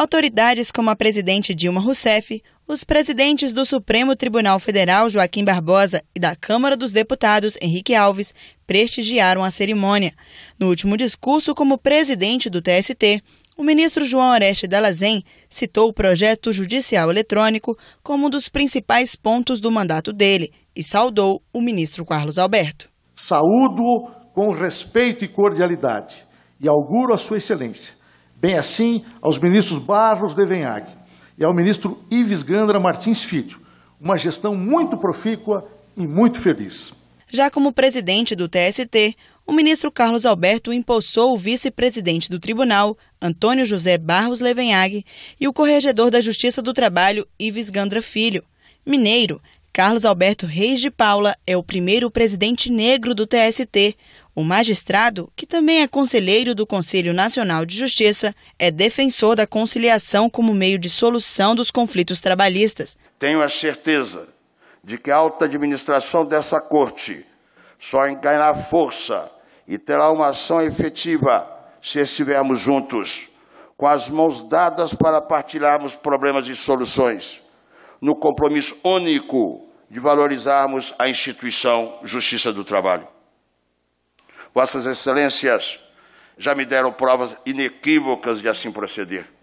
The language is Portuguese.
autoridades como a presidente Dilma Rousseff, os presidentes do Supremo Tribunal Federal Joaquim Barbosa e da Câmara dos Deputados Henrique Alves prestigiaram a cerimônia. No último discurso como presidente do TST, o ministro João Oreste Dalazen citou o projeto judicial eletrônico como um dos principais pontos do mandato dele e saudou o ministro Carlos Alberto. Saúdo-o com respeito e cordialidade e auguro a sua excelência Bem assim, aos ministros Barros Devenhague e ao ministro Ives Gandra Martins Filho, uma gestão muito profícua e muito feliz. Já como presidente do TST, o ministro Carlos Alberto impulsou o vice-presidente do tribunal, Antônio José Barros Levenhag, e o corregedor da Justiça do Trabalho, Ives Gandra Filho. Mineiro, Carlos Alberto Reis de Paula é o primeiro presidente negro do TST, o magistrado, que também é conselheiro do Conselho Nacional de Justiça, é defensor da conciliação como meio de solução dos conflitos trabalhistas. Tenho a certeza de que a alta administração dessa Corte só ganhará força e terá uma ação efetiva se estivermos juntos, com as mãos dadas para partilharmos problemas e soluções, no compromisso único de valorizarmos a instituição Justiça do Trabalho. Vossas Excelências já me deram provas inequívocas de assim proceder.